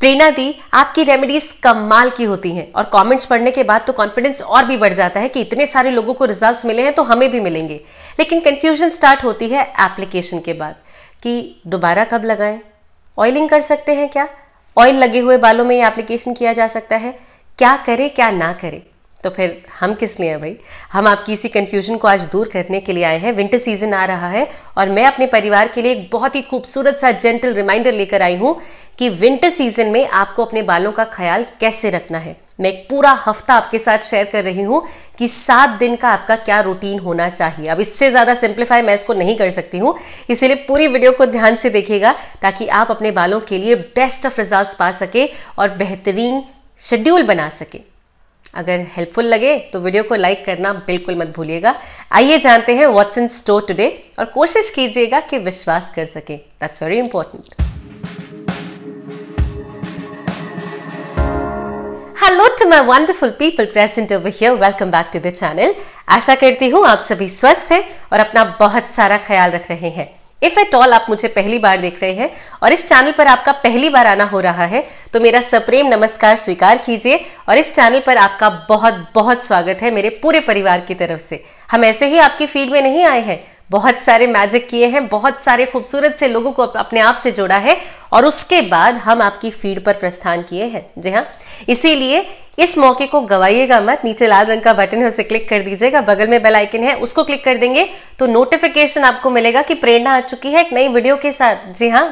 प्रेरणा दी आपकी रेमेडीज कमाल की होती हैं और कमेंट्स पढ़ने के बाद तो कॉन्फिडेंस और भी बढ़ जाता है कि इतने सारे लोगों को रिजल्ट्स मिले हैं तो हमें भी मिलेंगे लेकिन कन्फ्यूजन स्टार्ट होती है एप्लीकेशन के बाद कि दोबारा कब लगाएं ऑयलिंग कर सकते हैं क्या ऑयल लगे हुए बालों में ये एप्लीकेशन किया जा सकता है क्या करे क्या ना करे तो फिर हम किस लिए हैं भाई हम आपकी इसी कन्फ्यूजन को आज दूर करने के लिए आए हैं विंटर सीजन आ रहा है और मैं अपने परिवार के लिए एक बहुत ही खूबसूरत सा जेंटल रिमाइंडर लेकर आई हूँ कि विंटर सीजन में आपको अपने बालों का ख्याल कैसे रखना है मैं एक पूरा हफ्ता आपके साथ शेयर कर रही हूँ कि सात दिन का आपका क्या रूटीन होना चाहिए अब इससे ज़्यादा सिंप्लीफाई मैं इसको नहीं कर सकती हूँ इसीलिए पूरी वीडियो को ध्यान से देखिएगा ताकि आप अपने बालों के लिए बेस्ट ऑफ रिजल्ट पा सके और बेहतरीन शेड्यूल बना सकें अगर हेल्पफुल लगे तो वीडियो को लाइक करना बिल्कुल मत भूलिएगा आइए जानते हैं व्हाट्स इन स्टोर टुडे और कोशिश कीजिएगा कि विश्वास कर सके that's very important hello to my wonderful people present over here welcome back to the channel आशा करती हूँ आप सभी स्वस्थ हैं और अपना बहुत सारा ख्याल रख रहे हैं इफ एट ऑल आप मुझे पहली बार देख रहे हैं और इस चैनल पर आपका पहली बार आना हो रहा है तो मेरा सप्रेम नमस्कार स्वीकार कीजिए और इस चैनल पर आपका बहुत बहुत स्वागत है मेरे पूरे परिवार की तरफ से हम ऐसे ही आपकी फील्ड में नहीं आए हैं बहुत सारे मैजिक किए हैं बहुत सारे खूबसूरत से लोगों को अपने आप से जोड़ा है और उसके बाद हम आपकी फीड पर प्रस्थान किए हैं जी हाँ इसीलिए इस मौके को गवाइएगा मत नीचे लाल रंग का बटन है उसे क्लिक कर दीजिएगा बगल में बेल आइकन है उसको क्लिक कर देंगे तो नोटिफिकेशन आपको मिलेगा कि प्रेरणा आ चुकी है एक नई वीडियो के साथ जी हाँ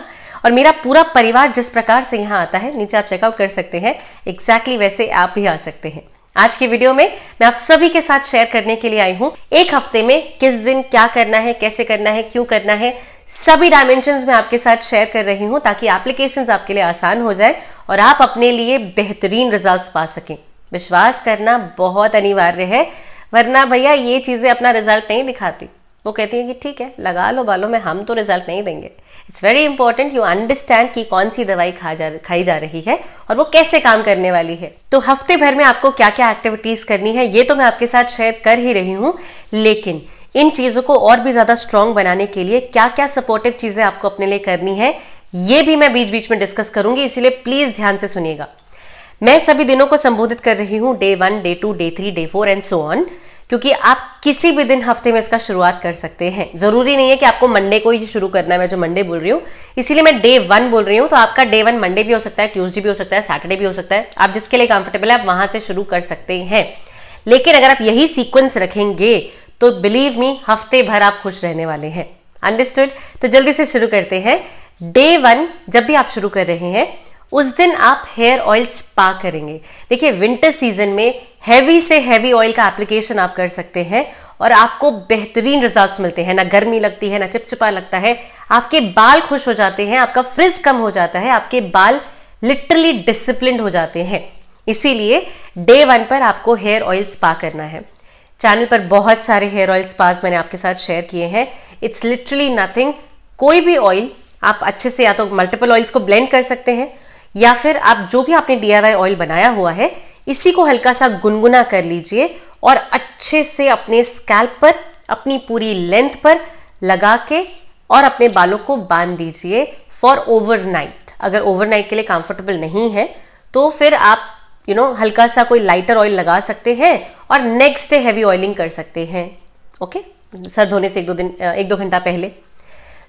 और मेरा पूरा परिवार जिस प्रकार से यहाँ आता है नीचे आप चेकआउट कर सकते हैं एग्जैक्टली exactly वैसे आप भी आ सकते हैं आज की वीडियो में मैं आप सभी के साथ शेयर करने के लिए आई हूँ एक हफ्ते में किस दिन क्या करना है कैसे करना है क्यों करना है सभी डायमेंशन में आपके साथ शेयर कर रही हूँ ताकि एप्लीकेशन आपके लिए आसान हो जाए और आप अपने लिए बेहतरीन रिजल्ट पा सकें विश्वास करना बहुत अनिवार्य है वरना भैया ये चीज़ें अपना रिजल्ट नहीं दिखाती वो कहती हैं कि ठीक है लगा लो बालो में हम तो रिजल्ट नहीं देंगे it's very important you understand कि कौन सी दवाई खा जा खाई जा रही है और वो कैसे काम करने वाली है तो हफ्ते भर में आपको क्या क्या एक्टिविटीज़ करनी है ये तो मैं आपके साथ शेयर कर ही रही हूँ लेकिन इन चीज़ों को और भी ज़्यादा स्ट्रांग बनाने के लिए क्या क्या सपोर्टिव चीज़ें आपको अपने लिए करनी है ये भी मैं बीच बीच में डिस्कस करूंगी इसीलिए प्लीज़ ध्यान से सुनिएगा मैं सभी दिनों को संबोधित कर रही हूँ day one day two day three day four and so on क्योंकि आप किसी भी दिन हफ्ते में इसका शुरुआत कर सकते हैं ज़रूरी नहीं है कि आपको मंडे को ही शुरू करना है मैं जो मंडे बोल रही हूँ इसीलिए मैं डे वन बोल रही हूँ तो आपका डे वन मंडे भी हो सकता है ट्यूजडे भी हो सकता है सैटरडे भी हो सकता है आप जिसके लिए कंफर्टेबल है आप वहां से शुरू कर सकते हैं लेकिन अगर आप यही सीक्वेंस रखेंगे तो बिलीव मी हफ्ते भर आप खुश रहने वाले हैं अंडरस्टूड तो जल्दी से शुरू करते हैं डे वन जब भी आप शुरू कर रहे हैं उस दिन आप हेयर ऑयल स्पा करेंगे देखिए विंटर सीजन में हैवी से हैवी ऑयल का एप्लीकेशन आप कर सकते हैं और आपको बेहतरीन रिजल्ट्स मिलते हैं ना गर्मी लगती है ना चिपचिपा लगता है आपके बाल खुश हो जाते हैं आपका फ्रिज कम हो जाता है आपके बाल लिटरली डिसिप्लिन हो जाते हैं इसीलिए डे वन पर आपको हेयर ऑयल स्पा करना है चैनल पर बहुत सारे हेयर ऑयल स्पाज मैंने आपके साथ शेयर किए हैं इट्स लिटरली नथिंग कोई भी ऑयल आप अच्छे से या तो मल्टीपल ऑयल्स को ब्लेंड कर सकते हैं या फिर आप जो भी आपने डी ऑयल बनाया हुआ है इसी को हल्का सा गुनगुना कर लीजिए और अच्छे से अपने स्कैल्प पर अपनी पूरी लेंथ पर लगा के और अपने बालों को बांध दीजिए फॉर ओवरनाइट अगर ओवरनाइट के लिए कंफर्टेबल नहीं है तो फिर आप यू you नो know, हल्का सा कोई लाइटर ऑयल लगा सकते हैं और नेक्स्ट डे हैवी ऑयलिंग कर सकते हैं ओके सर धोने से एक दो दिन एक दो घंटा पहले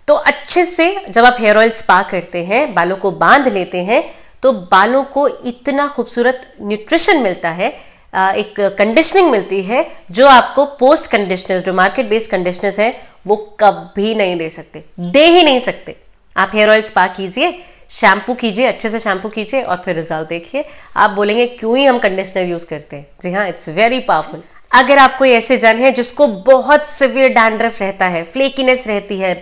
तो अच्छे से जब आप हेयर ऑयल स्पा करते हैं बालों को बांध लेते हैं तो बालों को इतना खूबसूरत न्यूट्रिशन मिलता है एक कंडीशनिंग मिलती है जो आपको पोस्ट कंडीशनर्स जो मार्केट बेस्ड कंडीशनर्स हैं वो कभी नहीं दे सकते दे ही नहीं सकते आप हेयर ऑयल स्पा कीजिए शैम्पू कीजिए अच्छे से शैम्पू कीजिए और फिर रिजल्ट देखिए आप बोलेंगे क्यों ही हम कंडीशनर यूज़ करते हैं जी हाँ इट्स वेरी पावरफुल अगर आप कोई ऐसे जन है जिसको बहुत सिवियर डैंड्रफ रहता है फ्लेकीनेस रहती है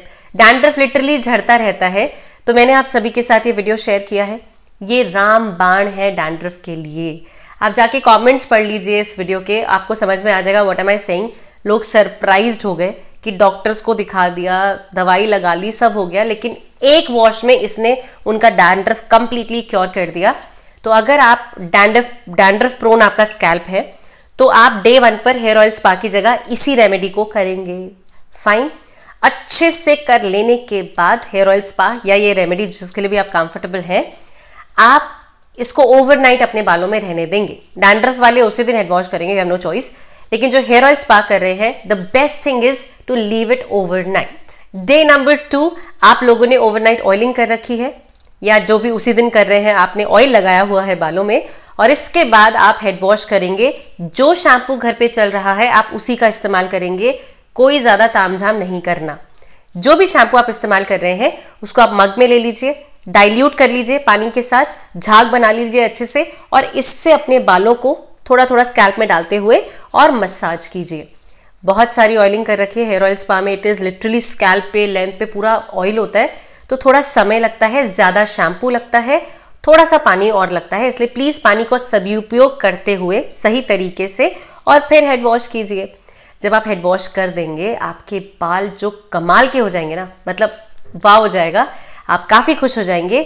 डैंड्रफ लिटरली झड़ता रहता है तो मैंने आप सभी के साथ ये वीडियो शेयर किया है ये राम बाण है डैंड्रफ के लिए आप जाके कमेंट्स पढ़ लीजिए इस वीडियो के आपको समझ में आ जाएगा व्हाट एम आई सेइंग लोग सरप्राइज हो गए कि डॉक्टर्स को दिखा दिया दवाई लगा ली सब हो गया लेकिन एक वॉश में इसने उनका डैंड्रफ कंप्लीटली क्योर कर दिया तो अगर आप डैंड्रफ डैंड्रफ प्रोन आपका स्कैल्प है तो आप डे वन पर हेयर ऑयल स्पा की जगह इसी रेमेडी को करेंगे फाइन अच्छे से कर लेने के बाद हेयर ऑयल स्पा या ये रेमेडी जिसके लिए भी आप कंफर्टेबल हैं आप इसको ओवरनाइट अपने बालों में रहने देंगे डैंड्रफ वाले उसी दिन हेड वॉश करेंगे हैव नो चॉइस लेकिन जो हेयर ऑयल स्पा कर रहे हैं the best thing is to leave it overnight day number two आप लोगों ने ओवरनाइट ऑयलिंग कर रखी है या जो भी उसी दिन कर रहे हैं आपने ऑयल लगाया हुआ है बालों में और इसके बाद आप हेड वॉश करेंगे जो शैम्पू घर पे चल रहा है आप उसी का इस्तेमाल करेंगे कोई ज़्यादा तामझाम नहीं करना जो भी शैम्पू आप इस्तेमाल कर रहे हैं उसको आप मग में ले लीजिए डाइल्यूट कर लीजिए पानी के साथ झाग बना लीजिए अच्छे से और इससे अपने बालों को थोड़ा थोड़ा स्कैल्प में डालते हुए और मसाज कीजिए बहुत सारी ऑयलिंग कर रखी है हेयर ऑयल स्पा में इट इज़ लिटरली स्कैल्प पे लेंथ पे पूरा ऑयल होता है तो थोड़ा समय लगता है ज़्यादा शैम्पू लगता है थोड़ा सा पानी और लगता है इसलिए प्लीज़ पानी को सदुपयोग करते हुए सही तरीके से और फिर हेड वॉश कीजिए जब आप हेड वॉश कर देंगे आपके बाल जो कमाल के हो जाएंगे ना मतलब वाह हो जाएगा आप काफ़ी खुश हो जाएंगे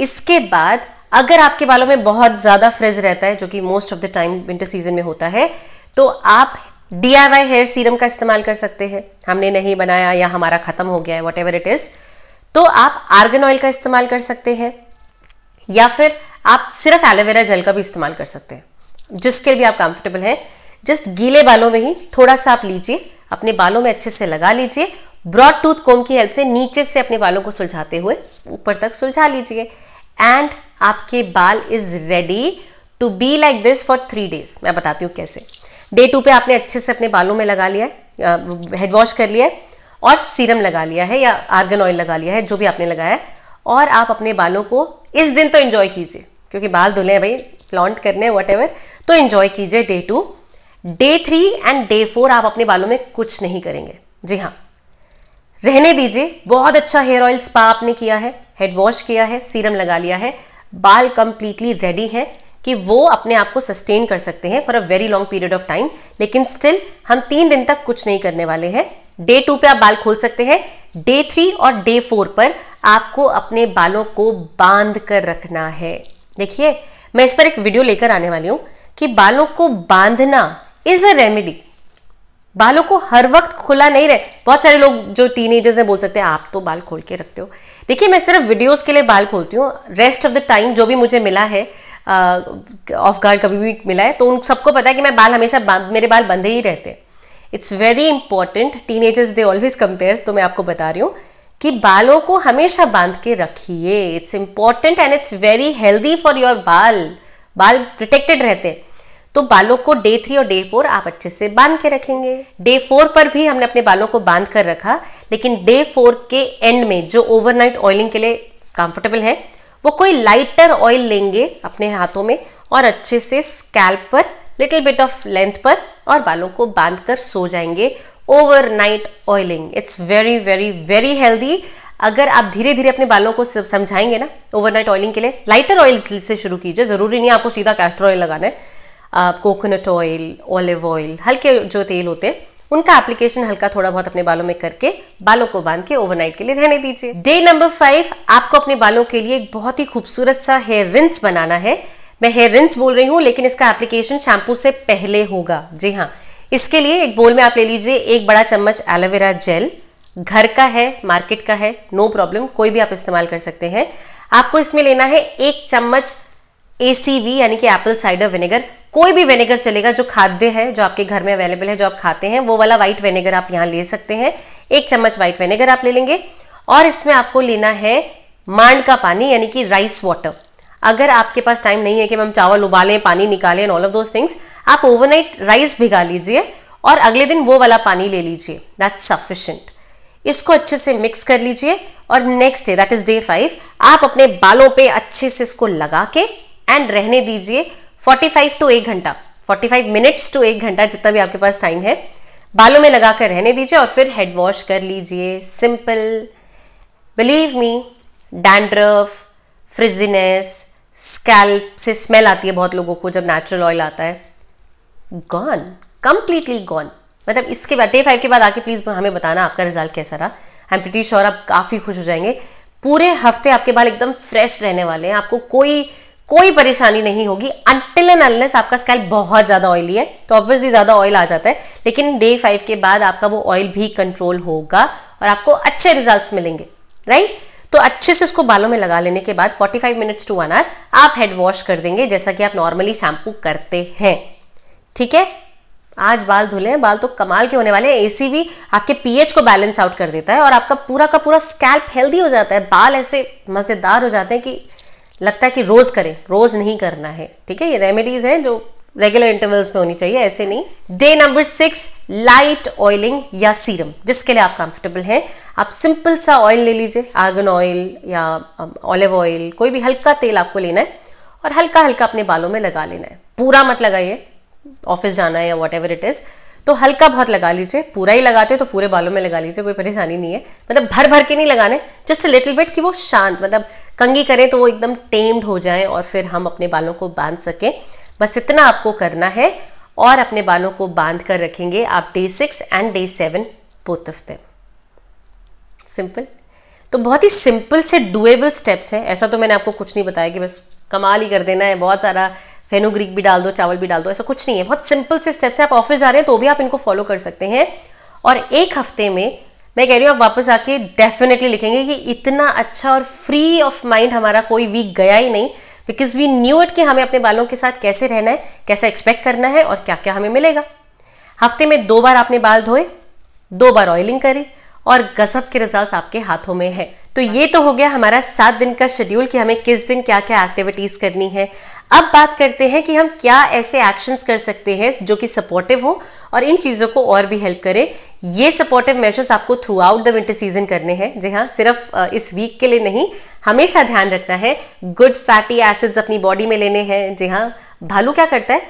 इसके बाद अगर आपके बालों में बहुत ज़्यादा फ्रिज रहता है जो कि most of the time winter season में होता है तो आप डी हेयर सीरम का इस्तेमाल कर सकते हैं हमने नहीं बनाया या हमारा ख़त्म हो गया है वॉट एवर इट इज़ तो आप आर्गन ऑयल का इस्तेमाल कर सकते हैं या फिर आप सिर्फ एलोवेरा जेल का भी इस्तेमाल कर सकते हैं जिसके लिए आप कंफर्टेबल हैं जस्ट गीले बालों में ही थोड़ा सा आप लीजिए अपने बालों में अच्छे से लगा लीजिए ब्रॉड टूथ कोम की हेल्प से नीचे से अपने बालों को सुलझाते हुए ऊपर तक सुलझा लीजिए एंड आपके बाल is ready to be like this for three days मैं बताती हूँ कैसे डे टू पे आपने अच्छे से अपने बालों में लगा लिया है हेड वॉश कर लिया है और सीरम लगा लिया है या आर्गन ऑयल लगा लिया है जो भी आपने लगाया है और आप अपने बालों को इस दिन तो इन्जॉय कीजिए क्योंकि बाल धुले हैं भाई प्लांट करने हैं वट तो इन्जॉय कीजिए day two day three and day four आप अपने बालों में कुछ नहीं करेंगे जी हाँ रहने दीजिए बहुत अच्छा हेयर ऑयल स्पा आपने किया है हेड वॉश किया है सीरम लगा लिया है बाल कंप्लीटली रेडी है कि वो अपने आप को सस्टेन कर सकते हैं for a very long period of time लेकिन स्टिल हम तीन दिन तक कुछ नहीं करने वाले हैं डे टू पे आप बाल खोल सकते हैं डे थ्री और डे फोर पर आपको अपने बालों को बांध कर रखना है देखिए मैं इस पर एक वीडियो लेकर आने वाली हूँ कि बालों को बांधना इज अ रेमेडी बालों को हर वक्त खुला नहीं रहे बहुत सारे लोग जो टीनेजर्स हैं बोल सकते हैं आप तो बाल खोल के रखते हो देखिए मैं सिर्फ वीडियोस के लिए बाल खोलती हूँ रेस्ट ऑफ द टाइम जो भी मुझे मिला है ऑफ गार्ड कभी भी मिला है तो उन सबको पता है कि मैं बाल हमेशा मेरे बाल बंधे ही रहते हैं it's very important teenagers they always compare तो मैं आपको बता रही हूँ कि बालों को हमेशा बांध के रखिए it's important and it's very healthy for your बाल बाल प्रोटेक्टेड रहते हैं तो बालों को डे थ्री और डे फोर आप अच्छे से बांध के रखेंगे डे फोर पर भी हमने अपने बालों को बांध कर रखा लेकिन डे फोर के एंड में जो ओवरनाइट ऑयलिंग के लिए कंफर्टेबल है वो कोई लाइटर ऑयल लेंगे अपने हाथों में और अच्छे से स्कैल्प पर लिटिल बिट ऑफ लेंथ पर और बालों को बांध कर सो जाएंगे overnight oiling it's very very very healthy अगर आप धीरे धीरे अपने बालों को समझाएंगे ना ओवरनाइट ऑयलिंग के लिए लाइटर ऑयल से शुरू कीजिए जरूरी नहीं आपको सीधा कैस्टर ऑयल लगाना है कोकोनट ऑयल ऑलिव ऑयल हल्के जो तेल होते हैं उनका एप्लीकेशन हल्का थोड़ा बहुत अपने बालों में करके बालों को बांध के ओवरनाइट के लिए रहने दीजिए डे नंबर फाइव आपको अपने बालों के लिए एक बहुत ही खूबसूरत सा हेयर रिंस बनाना है मैं हेयर रिंस बोल रही हूँ लेकिन इसका एप्लीकेशन शैम्पू से पहले होगा जी हाँ इसके लिए एक बोल में आप ले लीजिए एक बड़ा चम्मच एलोवेरा जेल घर का है मार्केट का है नो प्रॉब्लम कोई भी आप इस्तेमाल कर सकते हैं आपको इसमें लेना है एक चम्मच ए यानी कि एप्पल साइडर विनेगर कोई भी वेनेगर चलेगा जो खाद्य है जो आपके घर में अवेलेबल है जो आप खाते हैं वो वाला व्हाइट वेनेगर आप यहाँ ले सकते हैं एक चम्मच व्हाइट वेनेगर आप ले लेंगे और इसमें आपको लेना है मांड का पानी यानी कि राइस वाटर अगर आपके पास टाइम नहीं है कि मैम चावल उबालें पानी निकालें ऑल ऑफ दोज थिंग्स आप ओवरनाइट राइस भिगा लीजिए और अगले दिन वो वाला पानी ले लीजिए दैट्स सफिशेंट इसको अच्छे से मिक्स कर लीजिए और next day that is day five आप अपने बालों पे अच्छे से इसको लगा के एंड रहने दीजिए 45 टू एक घंटा 45 मिनट्स टू एक घंटा जितना भी आपके पास टाइम है बालों में लगा कर रहने दीजिए और फिर हेड वॉश कर लीजिए simple believe me dandruff frizziness scalp से स्मेल आती है बहुत लोगों को जब नेचुरल ऑयल आता है गॉन कंप्लीटली गॉन मतलब इसके बाद डे फाइव के बाद आके प्लीज़ हमें बताना आपका रिजल्ट कैसा रहा आई एम प्रिटी श्योर आप काफ़ी खुश हो जाएंगे पूरे हफ्ते आपके बाल एकदम फ्रेश रहने वाले हैं आपको कोई कोई परेशानी नहीं होगी अंटिल एंड अनलेस आपका स्कैल्प बहुत ज़्यादा ऑयली है तो ऑब्वियसली ज़्यादा ऑयल आ जाता है लेकिन डे फाइव के बाद आपका वो ऑयल भी कंट्रोल होगा और आपको अच्छे रिजल्ट मिलेंगे राइट तो अच्छे से उसको बालों में लगा लेने के बाद 45 मिनट्स टू वन आवर आप हेड वॉश कर देंगे जैसा कि आप नॉर्मली शैम्पू करते हैं ठीक है आज बाल धुले हैं बाल तो कमाल के होने वाले हैं भी आपके पीएच को बैलेंस आउट कर देता है और आपका पूरा का पूरा स्कैल्प हेल्दी हो जाता है बाल ऐसे मज़ेदार हो जाते हैं कि लगता है कि रोज़ करें रोज़ नहीं करना है ठीक है ये रेमेडीज़ हैं जो रेगुलर इंटरवल्स में होनी चाहिए ऐसे नहीं day number six light oiling या सीरम जिसके लिए आप कंफर्टेबल हैं आप सिंपल सा ऑयल ले लीजिए आर्गन ऑयल या ऑलिव um, ऑयल कोई भी हल्का तेल आपको लेना है और हल्का हल्का अपने बालों में लगा लेना है पूरा मत लगाइए ऑफिस जाना है या वॉट एवर इट इज़ तो हल्का बहुत लगा लीजिए पूरा ही लगाते हो तो पूरे बालों में लगा लीजिए कोई परेशानी नहीं है मतलब भर भर के नहीं लगाने जस्ट लिटिल बिट कि वो शांत मतलब कंगी करें तो वो एकदम टेम्ड हो जाए और फिर हम अपने बालों को बांध सकें बस इतना आपको करना है और अपने बालों को बांध कर रखेंगे आप day six and day seven both of them simple तो बहुत ही सिंपल से डुएबल स्टेप्स हैं ऐसा तो मैंने आपको कुछ नहीं बताया कि बस कमाल ही कर देना है बहुत सारा फेनोग्रीक भी डाल दो चावल भी डाल दो ऐसा कुछ नहीं है बहुत सिंपल से स्टेप्स है आप ऑफिस जा रहे हैं तो भी आप इनको फॉलो कर सकते हैं और एक हफ्ते में मैं कह रही हूँ आप वापस आके डेफिनेटली लिखेंगे कि इतना अच्छा और फ्री ऑफ माइंड हमारा कोई वीक गया ही नहीं बिकॉज वी न्यू इट कि हमें अपने बालों के साथ कैसे रहना है कैसा एक्सपेक्ट करना है और क्या क्या हमें मिलेगा हफ्ते में दो बार आपने बाल धोए दो बार ऑयलिंग करी और गजब के रिजल्ट आपके हाथों में है तो ये तो हो गया हमारा सात दिन का शेड्यूल कि हमें किस दिन क्या क्या एक्टिविटीज़ करनी है अब बात करते हैं कि हम क्या ऐसे एक्शंस कर सकते हैं जो कि सपोर्टिव हो और इन चीज़ों को और भी हेल्प करें ये सपोर्टिव मेजर्स आपको throughout the winter season करने हैं जी हाँ सिर्फ इस वीक के लिए नहीं हमेशा ध्यान रखना है गुड फैटी एसिड्स अपनी बॉडी में लेने हैं जी हाँ भालू क्या करता है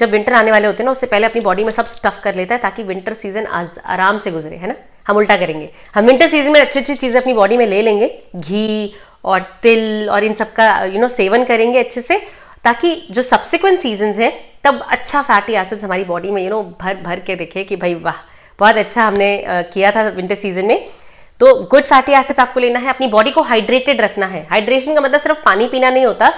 जब विंटर आने वाले होते हैं ना उससे पहले अपनी बॉडी में सब स्टफ़ कर लेता है ताकि विंटर सीजन आराम से गुजरे है ना हम उल्टा करेंगे हम विंटर सीजन में अच्छी अच्छी चीज़ें अपनी बॉडी में ले लेंगे घी और तिल और इन सब का यू नो सेवन करेंगे अच्छे से ताकि जो सब्सिक्वेंट सीजन है तब अच्छा फैटी एसिड्स हमारी बॉडी में यू you नो know, भर भर के दिखे कि भाई वाह बहुत अच्छा हमने किया था विंटर सीजन में तो गुड फैटी एसिड्स आपको लेना है अपनी बॉडी को हाइड्रेटेड रखना है हाइड्रेशन का मतलब सिर्फ पानी पीना नहीं होता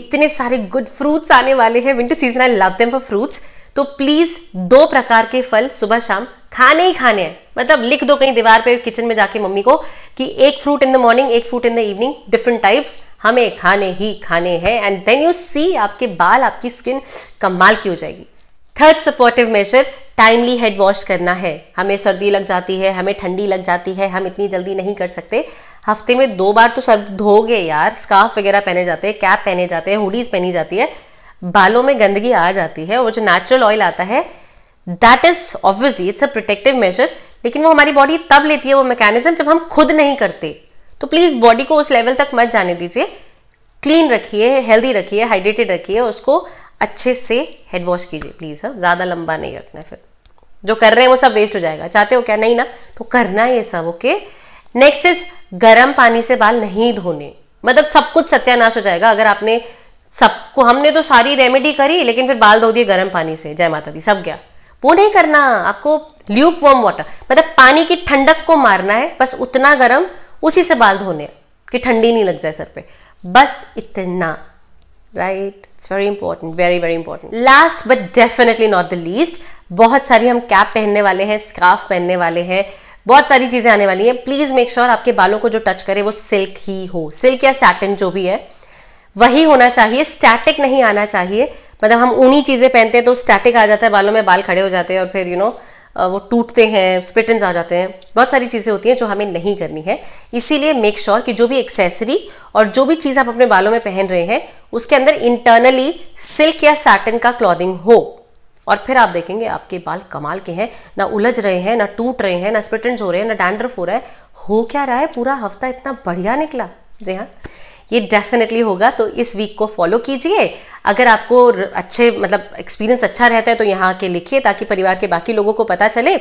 इतने सारे गुड फ्रूट्स आने वाले हैं winter season I love them for fruits तो प्लीज़ दो प्रकार के फल सुबह शाम खाने ही खाने हैं मतलब लिख दो कहीं दीवार पे किचन में जाके मम्मी को कि एक फ्रूट इन द मॉर्निंग एक fruit in the evening different types हमें खाने ही खाने हैं एंड देन यू सी आपके बाल आपकी स्किन कमाल की हो जाएगी third supportive measure timely head wash करना है हमें सर्दी लग जाती है हमें ठंडी लग जाती है हम इतनी जल्दी नहीं कर सकते हफ्ते में दो बार तो सर धोगे यार स्कार्फ वगैरह पहने जाते हैं कैप पहने जाते हैं हुडीज पहनी जाती है बालों में गंदगी आ जाती है और जो नेचुरल ऑयल आता है that is obviously it's a protective measure लेकिन वो हमारी बॉडी तब लेती है वो मैकेनिज्म जब हम खुद नहीं करते तो प्लीज़ बॉडी को उस लेवल तक मत जाने दीजिए क्लीन रखिए हेल्दी रखिए हाइड्रेटेड रखिए उसको अच्छे से हेड वॉश कीजिए प्लीज़ हाँ ज़्यादा लंबा नहीं रखना है फिर जो कर रहे हैं वो सब वेस्ट हो जाएगा चाहते हो क्या नहीं ना तो करना ये सब ओके नेक्स्ट इज गर्म पानी से बाल नहीं धोने मतलब सब कुछ सत्यानाश हो जाएगा अगर आपने सबको हमने तो सारी रेमेडी करी लेकिन फिर बाल धो दिए गर्म पानी से जय माता दी सब गया वो नहीं करना आपको ल्यूक वॉर्म वाटर मतलब पानी की ठंडक को मारना है बस उतना गर्म उसी से बाल धोने कि ठंडी नहीं लग जाए सर पे बस इतना right it's very important very very important last but definitely not the least बहुत सारी हम कैप पहनने वाले हैं स्कार्फ पहनने वाले हैं बहुत सारी चीज़ें आने वाली हैं प्लीज़ मेक श्योर आपके बालों को जो टच करे वो सिल्क ही हो सिल्क या सैटिन जो भी है वही होना चाहिए स्टैटिक नहीं आना चाहिए मतलब हम ऊनी चीज़ें पहनते हैं तो स्टैटिक आ जाता है बालों में बाल खड़े हो जाते हैं और फिर यू नो वो टूटते हैं स्पिटन्स आ जाते हैं बहुत सारी चीज़ें होती हैं जो हमें नहीं करनी है इसीलिए मेक श्योर कि जो भी एक्सेसरी और जो भी चीज़ आप अपने बालों में पहन रहे हैं उसके अंदर इंटरनली सिल्क या सैटन का क्लॉदिंग हो और फिर आप देखेंगे आपके बाल कमाल के हैं ना उलझ रहे हैं ना टूट रहे हैं ना स्पिटन्स हो रहे हैं ना डैंड्रफ हो रहा है हो क्या रहा है पूरा हफ्ता इतना बढ़िया निकला जी हाँ ये डेफिनेटली होगा तो इस वीक को फॉलो कीजिए अगर आपको अच्छे मतलब एक्सपीरियंस अच्छा रहता है तो यहाँ आके लिखिए ताकि परिवार के बाकी लोगों को पता चले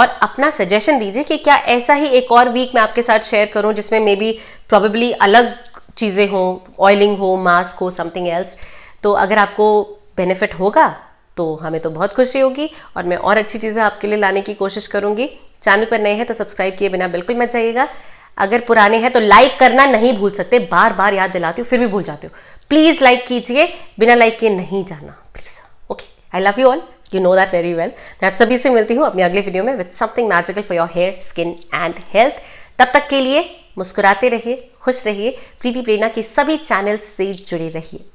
और अपना सजेशन दीजिए कि क्या ऐसा ही एक और वीक मैं आपके साथ शेयर करूँ जिसमें मे बी प्रॉबेबली अलग चीज़ें हों ऑयलिंग हो मास्क हो समथिंग एल्स तो अगर आपको बेनिफिट होगा तो हमें तो बहुत खुशी होगी और मैं और अच्छी चीज़ें आपके लिए लाने की कोशिश करूँगी चैनल पर नए हैं तो सब्सक्राइब किए बिना बिल्कुल मत जाइएगा अगर पुराने हैं तो लाइक करना नहीं भूल सकते बार बार याद दिलाती हूँ फिर भी भूल जाती हूँ प्लीज़ लाइक कीजिए बिना लाइक किए नहीं जाना please okay I love you all you know that very well मैं आप सभी से मिलती हूँ अपनी अगले वीडियो में with something magical for your hair skin and health तब तक के लिए मुस्कुराते रहिए खुश रहिए प्रीति प्रेरणा के सभी चैनल से जुड़े रहिए